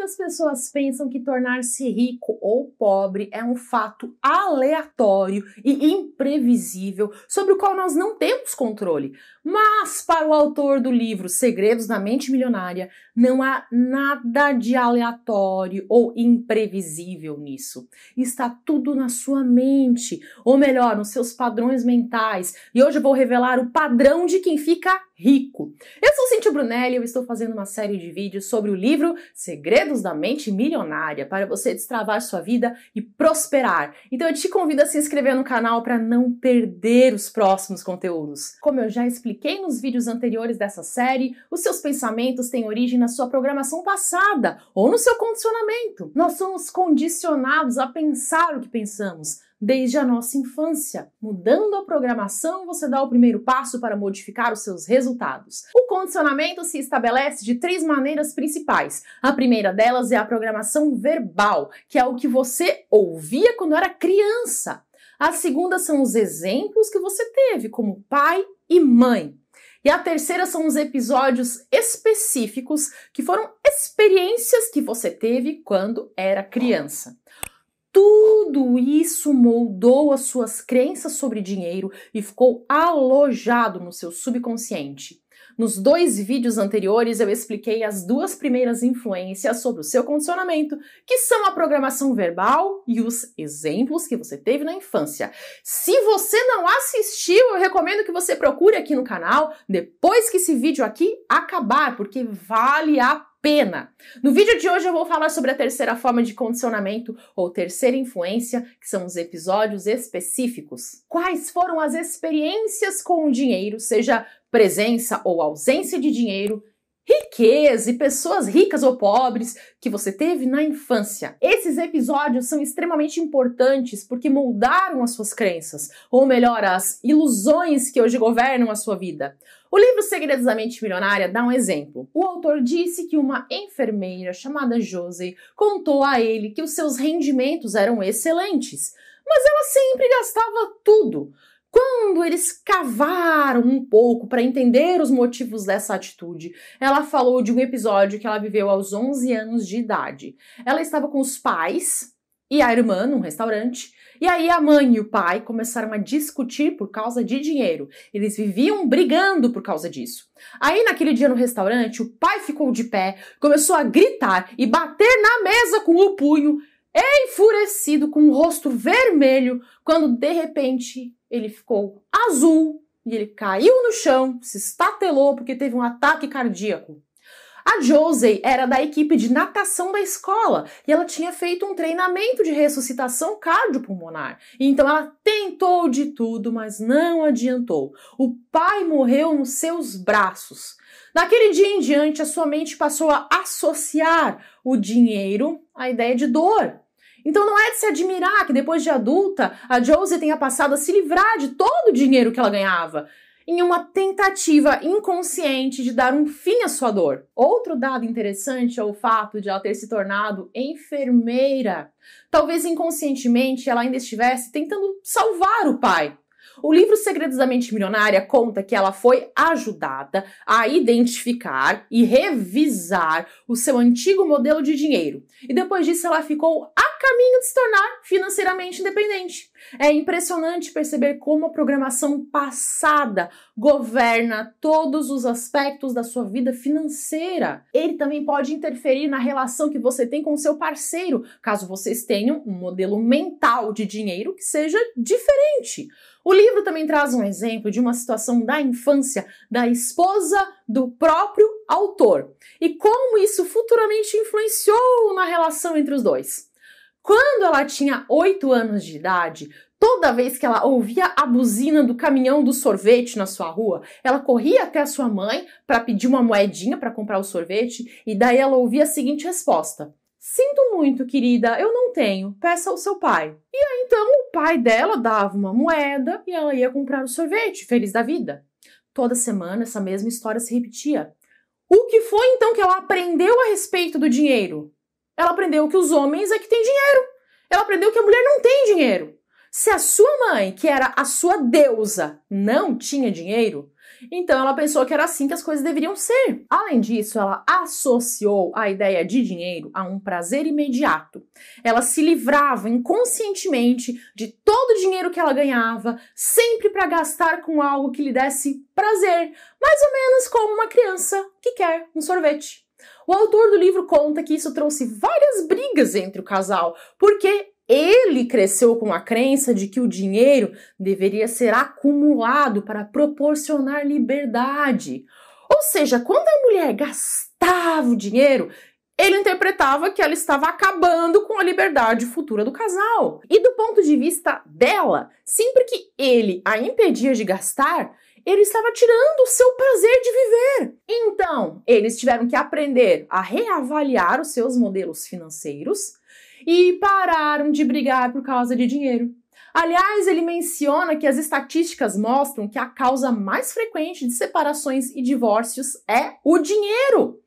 Muitas pessoas pensam que tornar-se rico ou pobre é um fato aleatório e imprevisível sobre o qual nós não temos controle. Mas, para o autor do livro Segredos da Mente Milionária, não há nada de aleatório ou imprevisível nisso. Está tudo na sua mente, ou melhor, nos seus padrões mentais. E hoje eu vou revelar o padrão de quem fica rico. Eu sou Cintia Brunelli e eu estou fazendo uma série de vídeos sobre o livro Segredos segredos da mente milionária para você destravar sua vida e prosperar. Então eu te convido a se inscrever no canal para não perder os próximos conteúdos. Como eu já expliquei nos vídeos anteriores dessa série, os seus pensamentos têm origem na sua programação passada ou no seu condicionamento. Nós somos condicionados a pensar o que pensamos desde a nossa infância. Mudando a programação, você dá o primeiro passo para modificar os seus resultados. O condicionamento se estabelece de três maneiras principais. A primeira delas é a programação verbal, que é o que você ouvia quando era criança. A segunda são os exemplos que você teve como pai e mãe. E a terceira são os episódios específicos que foram experiências que você teve quando era criança tudo isso moldou as suas crenças sobre dinheiro e ficou alojado no seu subconsciente. Nos dois vídeos anteriores eu expliquei as duas primeiras influências sobre o seu condicionamento, que são a programação verbal e os exemplos que você teve na infância. Se você não assistiu, eu recomendo que você procure aqui no canal depois que esse vídeo aqui acabar, porque vale a pena. No vídeo de hoje eu vou falar sobre a terceira forma de condicionamento ou terceira influência, que são os episódios específicos. Quais foram as experiências com o dinheiro, seja presença ou ausência de dinheiro, riqueza e pessoas ricas ou pobres que você teve na infância. Esses episódios são extremamente importantes porque moldaram as suas crenças, ou melhor, as ilusões que hoje governam a sua vida. O livro Segredos da Mente Milionária dá um exemplo. O autor disse que uma enfermeira chamada Josie contou a ele que os seus rendimentos eram excelentes, mas ela sempre gastava tudo. Quando eles cavaram um pouco para entender os motivos dessa atitude, ela falou de um episódio que ela viveu aos 11 anos de idade. Ela estava com os pais e a irmã num restaurante. E aí a mãe e o pai começaram a discutir por causa de dinheiro. Eles viviam brigando por causa disso. Aí naquele dia no restaurante, o pai ficou de pé, começou a gritar e bater na mesa com o punho, enfurecido, com o rosto vermelho, quando de repente ele ficou azul e ele caiu no chão, se estatelou porque teve um ataque cardíaco. A Josie era da equipe de natação da escola e ela tinha feito um treinamento de ressuscitação cardiopulmonar. Então ela tentou de tudo, mas não adiantou. O pai morreu nos seus braços. Naquele dia em diante, a sua mente passou a associar o dinheiro à ideia de dor. Então não é de se admirar que depois de adulta, a Josie tenha passado a se livrar de todo o dinheiro que ela ganhava em uma tentativa inconsciente de dar um fim à sua dor. Outro dado interessante é o fato de ela ter se tornado enfermeira. Talvez inconscientemente ela ainda estivesse tentando salvar o pai. O livro Segredos da Mente Milionária conta que ela foi ajudada a identificar e revisar o seu antigo modelo de dinheiro. E depois disso ela ficou caminho de se tornar financeiramente independente. É impressionante perceber como a programação passada governa todos os aspectos da sua vida financeira. Ele também pode interferir na relação que você tem com seu parceiro, caso vocês tenham um modelo mental de dinheiro que seja diferente. O livro também traz um exemplo de uma situação da infância da esposa do próprio autor e como isso futuramente influenciou na relação entre os dois. Quando ela tinha 8 anos de idade, toda vez que ela ouvia a buzina do caminhão do sorvete na sua rua, ela corria até a sua mãe para pedir uma moedinha para comprar o sorvete e daí ela ouvia a seguinte resposta: Sinto muito, querida, eu não tenho. Peça ao seu pai. E aí então o pai dela dava uma moeda e ela ia comprar o sorvete, feliz da vida. Toda semana essa mesma história se repetia. O que foi então que ela aprendeu a respeito do dinheiro? Ela aprendeu que os homens é que têm dinheiro. Ela aprendeu que a mulher não tem dinheiro. Se a sua mãe, que era a sua deusa, não tinha dinheiro, então ela pensou que era assim que as coisas deveriam ser. Além disso, ela associou a ideia de dinheiro a um prazer imediato. Ela se livrava inconscientemente de todo o dinheiro que ela ganhava, sempre para gastar com algo que lhe desse prazer, mais ou menos como uma criança que quer um sorvete. O autor do livro conta que isso trouxe várias brigas entre o casal, porque ele cresceu com a crença de que o dinheiro deveria ser acumulado para proporcionar liberdade. Ou seja, quando a mulher gastava o dinheiro, ele interpretava que ela estava acabando com a liberdade futura do casal. E do ponto de vista dela, sempre que ele a impedia de gastar, ele estava tirando o seu prazer de viver. Então, eles tiveram que aprender a reavaliar os seus modelos financeiros e pararam de brigar por causa de dinheiro. Aliás, ele menciona que as estatísticas mostram que a causa mais frequente de separações e divórcios é o dinheiro.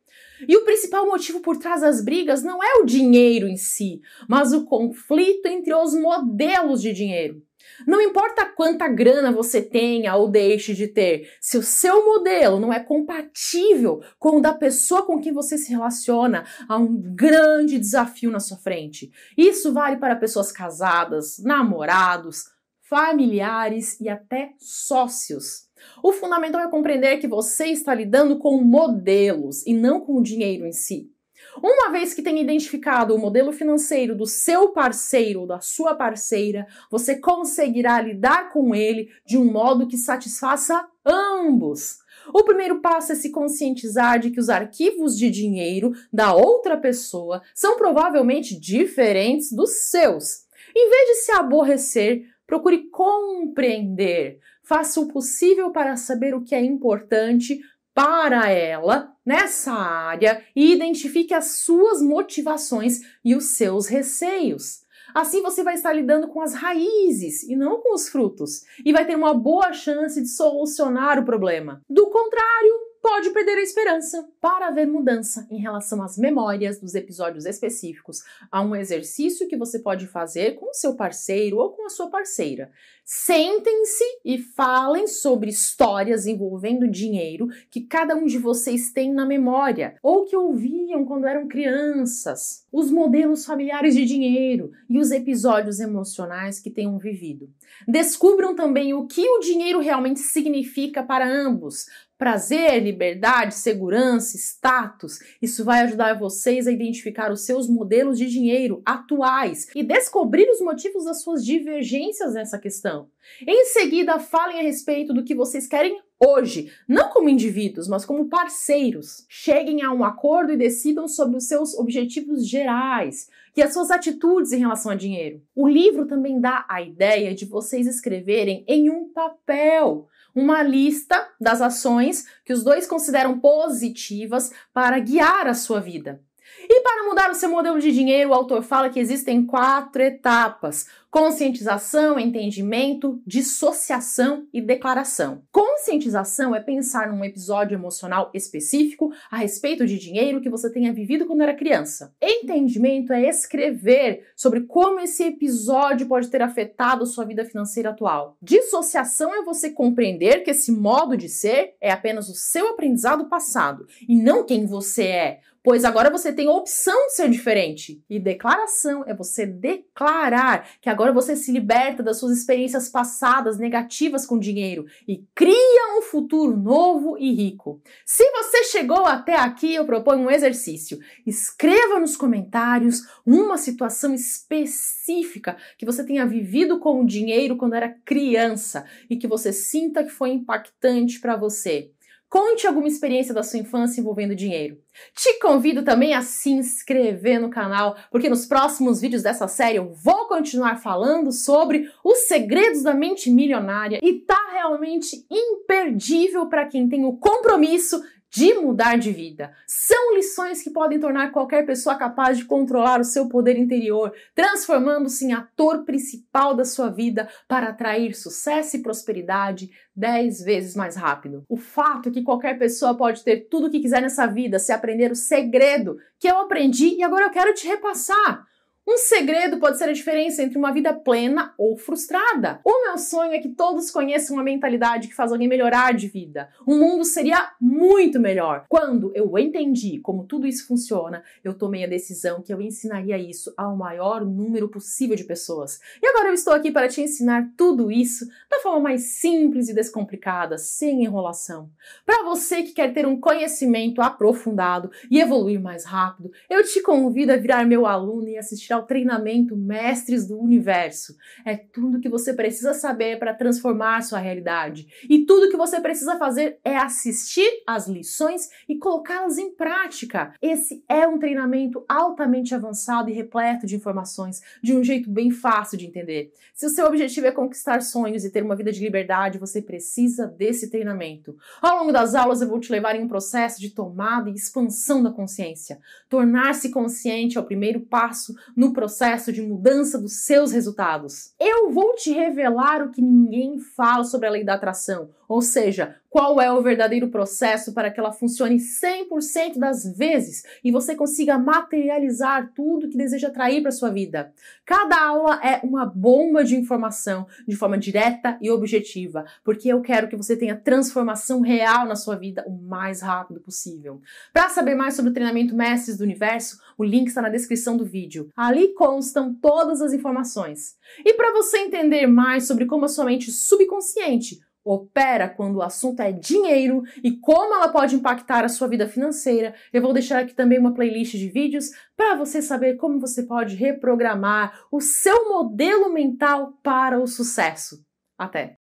E o principal motivo por trás das brigas não é o dinheiro em si, mas o conflito entre os modelos de dinheiro. Não importa quanta grana você tenha ou deixe de ter, se o seu modelo não é compatível com o da pessoa com quem você se relaciona, há um grande desafio na sua frente. Isso vale para pessoas casadas, namorados, familiares e até sócios. O fundamental é compreender que você está lidando com modelos e não com o dinheiro em si. Uma vez que tenha identificado o modelo financeiro do seu parceiro ou da sua parceira, você conseguirá lidar com ele de um modo que satisfaça ambos. O primeiro passo é se conscientizar de que os arquivos de dinheiro da outra pessoa são provavelmente diferentes dos seus. Em vez de se aborrecer, procure compreender. Faça o possível para saber o que é importante para ela nessa área e identifique as suas motivações e os seus receios. Assim você vai estar lidando com as raízes e não com os frutos, e vai ter uma boa chance de solucionar o problema. Do contrário, pode perder a esperança para haver mudança em relação às memórias dos episódios específicos. Há um exercício que você pode fazer com o seu parceiro ou com a sua parceira. Sentem-se e falem sobre histórias envolvendo dinheiro que cada um de vocês tem na memória ou que ouviam quando eram crianças, os modelos familiares de dinheiro e os episódios emocionais que tenham vivido. Descubram também o que o dinheiro realmente significa para ambos, Prazer, liberdade, segurança, status. Isso vai ajudar vocês a identificar os seus modelos de dinheiro atuais e descobrir os motivos das suas divergências nessa questão. Em seguida, falem a respeito do que vocês querem hoje, não como indivíduos, mas como parceiros. Cheguem a um acordo e decidam sobre os seus objetivos gerais e as suas atitudes em relação a dinheiro. O livro também dá a ideia de vocês escreverem em um papel uma lista das ações que os dois consideram positivas para guiar a sua vida. E para mudar o seu modelo de dinheiro, o autor fala que existem quatro etapas. Conscientização, entendimento, dissociação e declaração. Conscientização é pensar num episódio emocional específico a respeito de dinheiro que você tenha vivido quando era criança. Entendimento é escrever sobre como esse episódio pode ter afetado sua vida financeira atual. Dissociação é você compreender que esse modo de ser é apenas o seu aprendizado passado e não quem você é pois agora você tem a opção de ser diferente. E declaração é você declarar que agora Agora você se liberta das suas experiências passadas negativas com dinheiro e cria um futuro novo e rico. Se você chegou até aqui, eu proponho um exercício. Escreva nos comentários uma situação específica que você tenha vivido com o dinheiro quando era criança e que você sinta que foi impactante para você. Conte alguma experiência da sua infância envolvendo dinheiro. Te convido também a se inscrever no canal, porque nos próximos vídeos dessa série eu vou continuar falando sobre os segredos da mente milionária e tá realmente imperdível para quem tem o compromisso de mudar de vida. São lições que podem tornar qualquer pessoa capaz de controlar o seu poder interior, transformando-se em ator principal da sua vida para atrair sucesso e prosperidade dez vezes mais rápido. O fato é que qualquer pessoa pode ter tudo o que quiser nessa vida se aprender o segredo que eu aprendi e agora eu quero te repassar. Um segredo pode ser a diferença entre uma vida plena ou frustrada. O meu sonho é que todos conheçam uma mentalidade que faz alguém melhorar de vida. O mundo seria muito melhor. Quando eu entendi como tudo isso funciona, eu tomei a decisão que eu ensinaria isso ao maior número possível de pessoas. E agora eu estou aqui para te ensinar tudo isso da forma mais simples e descomplicada, sem enrolação. Para você que quer ter um conhecimento aprofundado e evoluir mais rápido, eu te convido a virar meu aluno e assistir ao treinamento Mestres do Universo. É tudo que você precisa saber para transformar sua realidade. E tudo que você precisa fazer é assistir às lições e colocá-las em prática. Esse é um treinamento altamente avançado e repleto de informações, de um jeito bem fácil de entender. Se o seu objetivo é conquistar sonhos e ter uma vida de liberdade, você precisa desse treinamento. Ao longo das aulas, eu vou te levar em um processo de tomada e expansão da consciência. Tornar-se consciente é o primeiro passo no no processo de mudança dos seus resultados. Eu vou te revelar o que ninguém fala sobre a lei da atração, ou seja, qual é o verdadeiro processo para que ela funcione 100% das vezes e você consiga materializar tudo que deseja atrair para sua vida. Cada aula é uma bomba de informação de forma direta e objetiva, porque eu quero que você tenha transformação real na sua vida o mais rápido possível. Para saber mais sobre o treinamento Mestres do Universo, o link está na descrição do vídeo. Ali constam todas as informações. E para você entender mais sobre como a sua mente subconsciente opera quando o assunto é dinheiro e como ela pode impactar a sua vida financeira. Eu vou deixar aqui também uma playlist de vídeos para você saber como você pode reprogramar o seu modelo mental para o sucesso. Até!